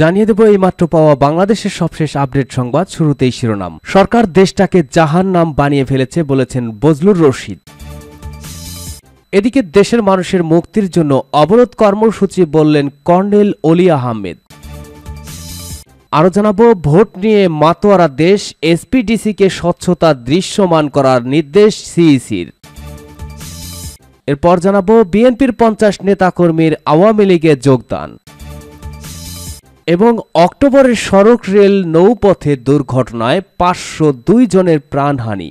জানিয়ে দেব এই মাত্র পাওয়া বাংলাদেশের সবশেষ আপডেট সংবাদ শুরুতেই শিরোনাম সরকার দেশটাকে জাহান নাম বানিয়ে ফেলেছে বলেছেন বজলুর রশিদ এদিকে দেশের মানুষের মুক্তির জন্য অবরোধ কর্মসূচি বললেন কর্নেল অলি আহমেদ আরও জানাব ভোট নিয়ে মাতোয়ারা দেশ এসপিডিসিকে স্বচ্ছতা দৃশ্যমান করার নির্দেশ সিইসির এরপর জানাব বিএনপির পঞ্চাশ নেতাকর্মীর আওয়ামী লীগে যোগদান এবং অক্টোবরের সড়ক রেল নৌপথে দুর্ঘটনায় পাঁচশো দুই জনের প্রাণহানি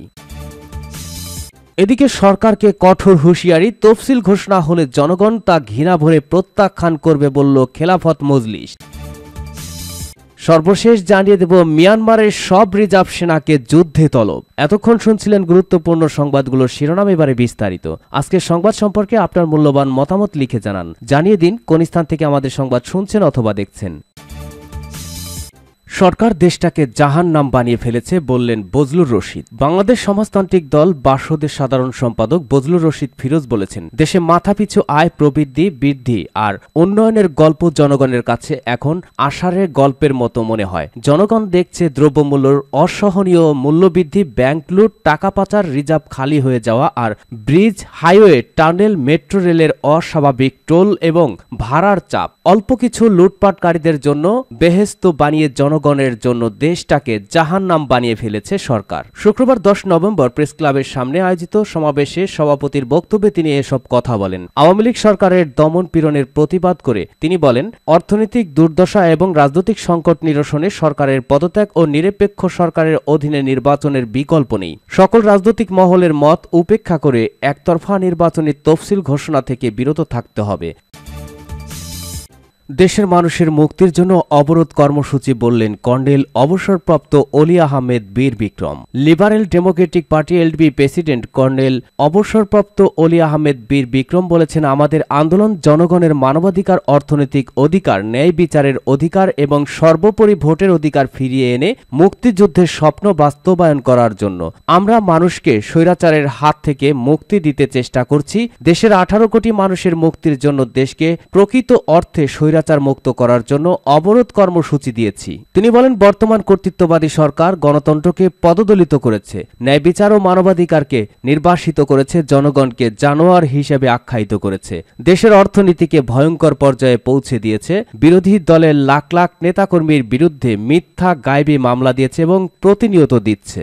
এদিকে সরকারকে কঠোর হুঁশিয়ারি তফসিল ঘোষণা হলে জনগণ তা ঘৃণা ভরে প্রত্যাখ্যান করবে বলল খেলাফত মজলিস সর্বশেষ জানিয়ে দেব মিয়ানমারের সব রিজার্ভ সেনাকে যুদ্ধে তলব এতক্ষণ শুনছিলেন গুরুত্বপূর্ণ সংবাদগুলোর শিরোনাম এবারে বিস্তারিত আজকের সংবাদ সম্পর্কে আপনার মূল্যবান মতামত লিখে জানান জানিয়ে দিন কোন স্থান থেকে আমাদের সংবাদ শুনছেন অথবা দেখছেন সরকার দেশটাকে জাহান নাম বানিয়ে ফেলেছে বললেন বজলুর রশিদ বাংলাদেশ সমাজতান্ত্রিক দল বাসদের সাধারণ সম্পাদক বজলুর রশিদ ফিরোজ বলেছেন দেশে মাথাপিছু আয় প্রবৃদ্ধি বৃদ্ধি আর উন্নয়নের গল্প জনগণের কাছে এখন আষাঢ়ের গল্পের মতো মনে হয় জনগণ দেখছে দ্রব্যমূল্যর অসহনীয় মূল্যবৃদ্ধি ব্যাংক লুট টাকা পাচার রিজার্ভ খালি হয়ে যাওয়া আর ব্রিজ হাইওয়ে টানেল মেট্রো রেলের অস্বাভাবিক টোল এবং ভাড়ার চাপ অল্প কিছু লুটপাটকারীদের জন্য বেহেস্ত বানিয়ে জনগণ জনগণের জন্য দেশটাকে জাহান নাম বানিয়ে ফেলেছে সরকার শুক্রবার দশ নভেম্বর প্রেস ক্লাবের সামনে আয়োজিত সমাবেশে সভাপতির বক্তব্যে তিনি এসব কথা বলেন আওয়ামী লীগ সরকারের দমন পীড়নের প্রতিবাদ করে তিনি বলেন অর্থনৈতিক দুর্দশা এবং রাজনৈতিক সংকট নিরসনে সরকারের পদত্যাগ ও নিরপেক্ষ সরকারের অধীনে নির্বাচনের বিকল্প নেই সকল রাজনৈতিক মহলের মত উপেক্ষা করে একতরফা নির্বাচনের তফসিল ঘোষণা থেকে বিরত থাকতে হবে দেশের মানুষের মুক্তির জন্য অবরোধ কর্মসূচি বললেন কর্নেল অবসরপ্রাপ্ত Oli Ahmed Bir Bikram Liberal Democratic Party LDP president colonel অবসরপ্রাপ্ত অলি আহমেদ বীর বিক্রম বলেছেন আমাদের আন্দোলন জনগণের মানবাধিকার অর্থনৈতিক অধিকার ন্যায় বিচারের অধিকার এবং সর্বোপরি ভোটের অধিকার ফিরিয়ে এনে মুক্তিযুদ্ধের স্বপ্ন বাস্তবায়ন করার জন্য আমরা মানুষকে স্বৈরাচারের হাত থেকে মুক্তি দিতে চেষ্টা করছি দেশের আঠারো কোটি মানুষের মুক্তির জন্য দেশকে প্রকৃত অর্থে স্বৈরা স্বৈরাচার মুক্ত করার জন্য অবরোধ কর্মসূচি দিয়েছি তিনি বলেন বর্তমান কর্তৃত্ববাদী সরকার গণতন্ত্রকে পদদলিত করেছে ন্যায় বিচার ও মানবাধিকারকে নির্বাসিত করেছে জনগণকে জানোয়ার হিসেবে আখ্যায়িত করেছে দেশের অর্থনীতিকে ভয়ঙ্কর পর্যায়ে পৌঁছে দিয়েছে বিরোধী দলের লাখ লাখ নেতাকর্মীর বিরুদ্ধে মিথ্যা গায়েবী মামলা দিয়েছে এবং প্রতিনিয়ত দিচ্ছে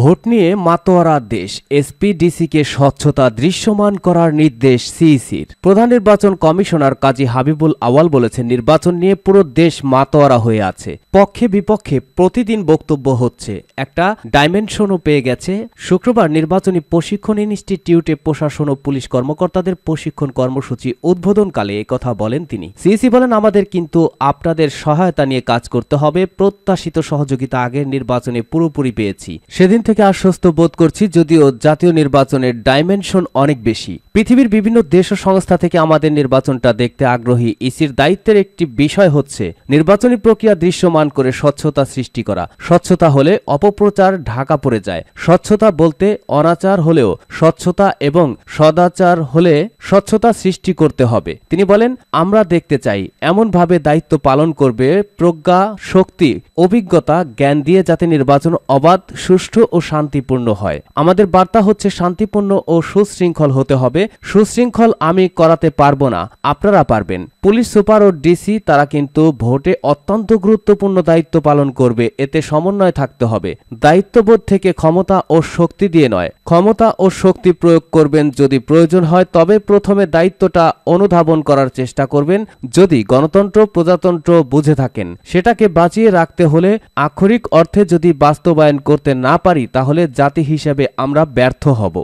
ভোট নিয়ে মাতোয়ারা দেশ এসপিডিসিকে স্বচ্ছতা দৃশ্যমান করার নির্দেশ সিইসির প্রধান নির্বাচন কমিশনার কাজী হাবিবুল আওয়াল বলেছেন নির্বাচন নিয়ে পুরো দেশ মাতোয়ারা হয়ে আছে পক্ষে বিপক্ষে প্রতিদিন বক্তব্য হচ্ছে একটা ডাইমেনশনও পেয়ে গেছে শুক্রবার নির্বাচনী প্রশিক্ষণ ইনস্টিটিউটে প্রশাসন ও পুলিশ কর্মকর্তাদের প্রশিক্ষণ কর্মসূচি উদ্বোধনকালে কথা বলেন তিনি সিইসি বলেন আমাদের কিন্তু আপনাদের সহায়তা নিয়ে কাজ করতে হবে প্রত্যাশিত সহযোগিতা আগের নির্বাচনে পুরোপুরি পেয়েছি সেদিন দীর্ঘদিন থেকে আশ্বস্ত বোধ করছি যদিও জাতীয় নির্বাচনের ডাইমেনশন অনেক বেশি পৃথিবীর বিভিন্ন দেশ ও সংস্থা থেকে আমাদের নির্বাচনটা দেখতে আগ্রহী ইসির দায়িত্বের একটি বিষয় হচ্ছে নির্বাচনী প্রক্রিয়া দৃশ্যমান করে স্বচ্ছতা সৃষ্টি করা স্বচ্ছতা হলে অপপ্রচার ঢাকা পড়ে যায় স্বচ্ছতা বলতে অনাচার হলেও স্বচ্ছতা এবং সদাচার হলে স্বচ্ছতা সৃষ্টি করতে হবে তিনি বলেন আমরা দেখতে চাই এমনভাবে দায়িত্ব পালন করবে প্রজ্ঞা শক্তি অভিজ্ঞতা জ্ঞান দিয়ে যাতে নির্বাচন অবাধ সুষ্ঠু সুষ্ঠু ও শান্তিপূর্ণ হয় আমাদের বার্তা হচ্ছে শান্তিপূর্ণ ও সুশৃঙ্খল হতে হবে সুশৃঙ্খল আমি করাতে পারবো না আপনারা পারবেন পুলিশ সুপার ও ডিসি তারা কিন্তু ভোটে অত্যন্ত গুরুত্বপূর্ণ দায়িত্ব পালন করবে এতে সমন্বয় থাকতে হবে দায়িত্ববোধ থেকে ক্ষমতা ও শক্তি দিয়ে নয় ক্ষমতা ও শক্তি প্রয়োগ করবেন যদি প্রয়োজন হয় তবে প্রথমে দায়িত্বটা অনুধাবন করার চেষ্টা করবেন যদি গণতন্ত্র প্রজাতন্ত্র বুঝে থাকেন সেটাকে বাঁচিয়ে রাখতে হলে আক্ষরিক অর্থে যদি বাস্তবায়ন করতে না পারি তাহলে জাতি হিসেবে আমরা ব্যর্থ হব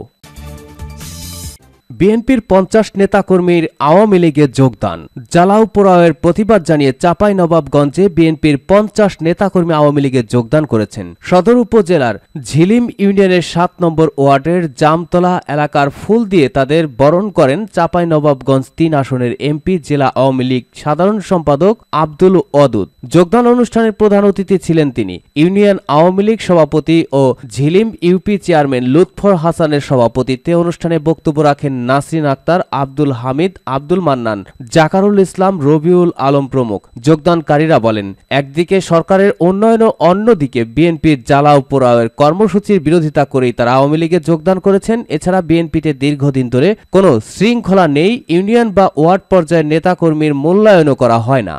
বিএনপির পঞ্চাশ নেতাকর্মীর আওয়ামী লীগে যোগদান জ্বালাও প্রতিবাদ জানিয়ে চাপাই নবাবগঞ্জে বিএনপির পঞ্চাশ নেতাকর্মী আওয়ামী লীগে যোগদান করেছেন সদর উপজেলার ঝিলিম ইউনিয়নের সাত নম্বর ওয়ার্ডের জামতলা এলাকার ফুল দিয়ে তাদের বরণ করেন চাপাই নবাবগঞ্জ তিন আসনের এমপি জেলা আওয়ামী লীগ সাধারণ সম্পাদক আব্দুল অদুদ যোগদান অনুষ্ঠানের প্রধান অতিথি ছিলেন তিনি ইউনিয়ন আওয়ামী লীগ সভাপতি ও ঝিলিম ইউপি চেয়ারম্যান লুৎফর হাসানের সভাপতিত্বে অনুষ্ঠানে বক্তব্য রাখেন নাসরিন আক্তার আব্দুল হামিদ আব্দুল মান্নান জাকারুল ইসলাম রবিউল আলম প্রমুখ যোগদানকারীরা বলেন একদিকে সরকারের উন্নয়ন ও অন্যদিকে বিএনপির জ্বালাও পোড়াওয়ের কর্মসূচির বিরোধিতা করেই তারা আওয়ামী লীগে যোগদান করেছেন এছাড়া বিএনপিতে দীর্ঘদিন ধরে কোনো শৃঙ্খলা নেই ইউনিয়ন বা ওয়ার্ড পর্যায়ের নেতাকর্মীর মূল্যায়নও করা হয় না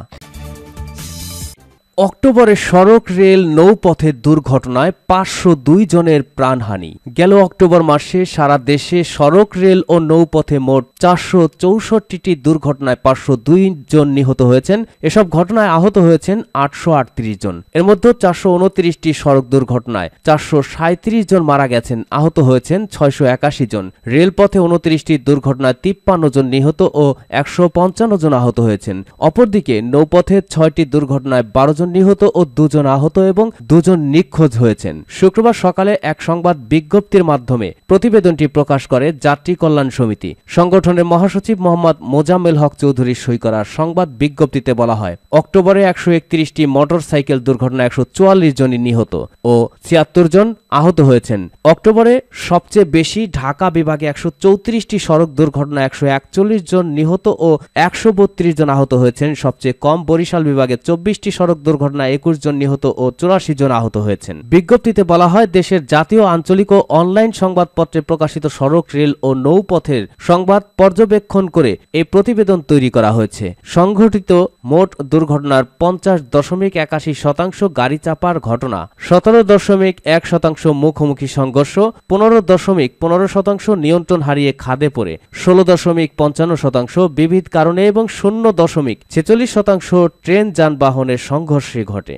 অক্টোবরে সড়ক রেল নৌপথের দুর্ঘটনায় পাঁচশো দুই জনের প্রাণহানি গেল অক্টোবর মাসে সারা দেশে সড়ক রেল ও নৌপথে মোট চারশো চৌষট্টিটি দুর্ঘটনায় পাঁচশো দুই জন নিহত হয়েছেন এসব ঘটনায় আহত হয়েছেন আটশো আটত্রিশ জন এর মধ্যে চারশো উনত্রিশটি সড়ক দুর্ঘটনায় চারশো সাঁত্রিশ জন মারা গেছেন আহত হয়েছেন ছয়শো একাশি জন রেলপথে উনত্রিশটি দুর্ঘটনায় তিপ্পান্ন জন নিহত ও একশো পঞ্চান্ন জন আহত হয়েছেন অপরদিকে নৌপথে ছয়টি দুর্ঘটনায় বারো জন একজন নিহত ও দুজন আহত এবং দুজন নিখোঁজ হয়েছেন শুক্রবার সকালে এক সংবাদ বিজ্ঞপ্তির মাধ্যমে প্রতিবেদনটি প্রকাশ করে যাত্রী কল্যাণ সমিতি সংগঠনের মহাসচিব মোহাম্মদ মোজাম্মেল হক চৌধুরীর সই করা সংবাদ বিজ্ঞপ্তিতে বলা হয় অক্টোবরে একশো একত্রিশটি মোটর সাইকেল দুর্ঘটনা একশো চুয়াল্লিশ জনই নিহত ও ছিয়াত্তর জন আহত হয়েছেন অক্টোবরে সবচেয়ে বেশি ঢাকা বিভাগে একশো চৌত্রিশটি সড়ক দুর্ঘটনা একশো একচল্লিশ জন নিহত ও একশো বত্রিশ জন আহত হয়েছেন সবচেয়ে কম বরিশাল বিভাগে চব্বিশটি সড়ক দুর্ঘটনা একুশ জন নিহত ও চুরাশি জন আহত হয়েছেন বিজ্ঞপ্তিতে বলা হয় দেশের জাতীয় আঞ্চলিক ও অনলাইন সংবাদপত্রে প্রকাশিত সড়ক রেল ও নৌপথের সংবাদ পর্যবেক্ষণ করে এই প্রতিবেদন তৈরি করা হয়েছে সংঘটিত মোট দুর্ঘটনার পঞ্চাশ দশমিক একাশি শতাংশ গাড়ি চাপার ঘটনা সতেরো দশমিক এক শতাংশ মুখোমুখি সংঘর্ষ পনেরো দশমিক পনেরো শতাংশ নিয়ন্ত্রণ হারিয়ে খাদে পড়ে ষোলো দশমিক পঞ্চান্ন শতাংশ বিবিধ কারণে এবং শূন্য দশমিক ছেচল্লিশ শতাংশ ট্রেন যানবাহনের সংঘর্ষে ঘটে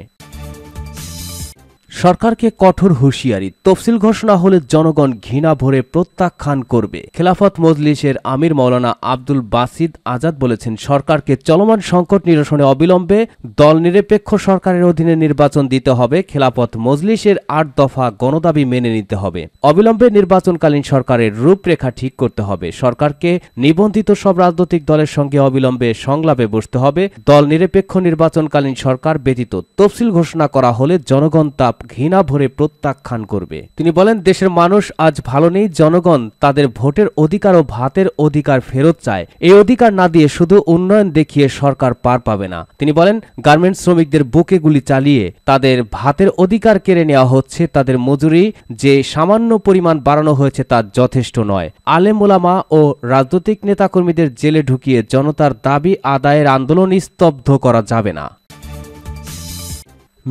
সরকারকে কঠোর হুঁশিয়ারি তফসিল ঘোষণা হলে জনগণ ঘৃণা ভরে প্রত্যাখ্যান করবে খেলাফত মজলিসের আমির মৌলানা আব্দুল বাসিদ আজাদ বলেছেন সরকারকে চলমান সংকট নিরসনে অবিলম্বে দল নিরপেক্ষ সরকারের অধীনে নির্বাচন দিতে হবে খেলাফত মজলিসের আট দফা গণদাবি মেনে নিতে হবে অবিলম্বে নির্বাচনকালীন সরকারের রূপরেখা ঠিক করতে হবে সরকারকে নিবন্ধিত সব রাজনৈতিক দলের সঙ্গে অবিলম্বে সংলাপে বসতে হবে দল নিরপেক্ষ নির্বাচনকালীন সরকার ব্যতীত তফসিল ঘোষণা করা হলে জনগণ তা ঘৃণা ভরে প্রত্যাখ্যান করবে তিনি বলেন দেশের মানুষ আজ ভালো নেই জনগণ তাদের ভোটের অধিকার ও ভাতের অধিকার ফেরত চায় এই অধিকার না দিয়ে শুধু উন্নয়ন দেখিয়ে সরকার পার পাবে না তিনি বলেন গার্মেন্টস শ্রমিকদের বুকে গুলি চালিয়ে তাদের ভাতের অধিকার কেড়ে নেওয়া হচ্ছে তাদের মজুরি যে সামান্য পরিমাণ বাড়ানো হয়েছে তা যথেষ্ট নয় আলেমোলামা ও রাজনৈতিক নেতাকর্মীদের জেলে ঢুকিয়ে জনতার দাবি আদায়ের আন্দোলন স্তব্ধ করা যাবে না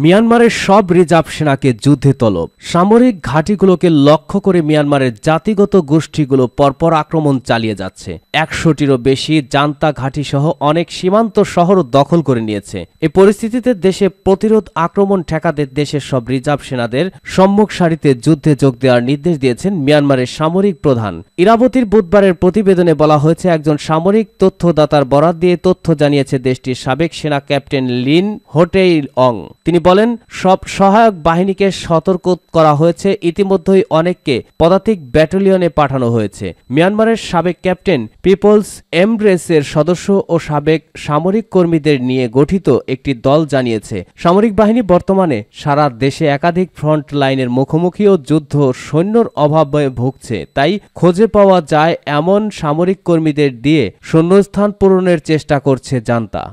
মিয়ানমারের সব রিজার্ভ সেনাকে যুদ্ধে তলব সামরিক ঘাঁটিগুলোকে লক্ষ্য করে মিয়ানমারের জাতিগত গোষ্ঠীগুলো পরপর আক্রমণ চালিয়ে যাচ্ছে একশোটিরও বেশি জান্তা ঘাঁটি সহ অনেক সীমান্ত শহর দখল করে নিয়েছে এ পরিস্থিতিতে দেশে প্রতিরোধ আক্রমণ ঠেকাতে দেশের সব রিজার্ভ সেনাদের সম্মুখ সারিতে যুদ্ধে যোগ দেওয়ার নির্দেশ দিয়েছেন মিয়ানমারের সামরিক প্রধান ইরাবতীর বুধবারের প্রতিবেদনে বলা হয়েছে একজন সামরিক তথ্যদাতার বরাদ দিয়ে তথ্য জানিয়েছে দেশটির সাবেক সেনা ক্যাপ্টেন লিন হোটেইল অং তিনি বলেন সব সহায়ক বাহিনীকে সতর্ক করা হয়েছে ইতিমধ্যেই অনেককে পদাতিক ব্যাটালিয়নে পাঠানো হয়েছে মিয়ানমারের সাবেক ক্যাপ্টেন পিপলস এমব্রেসের সদস্য ও সাবেক সামরিক কর্মীদের নিয়ে গঠিত একটি দল জানিয়েছে সামরিক বাহিনী বর্তমানে সারা দেশে একাধিক ফ্রন্ট লাইনের মুখোমুখি ও যুদ্ধ সৈন্যর অভাবে ভুগছে তাই খোঁজে পাওয়া যায় এমন সামরিক কর্মীদের দিয়ে শূন্যস্থান পূরণের চেষ্টা করছে জান্তা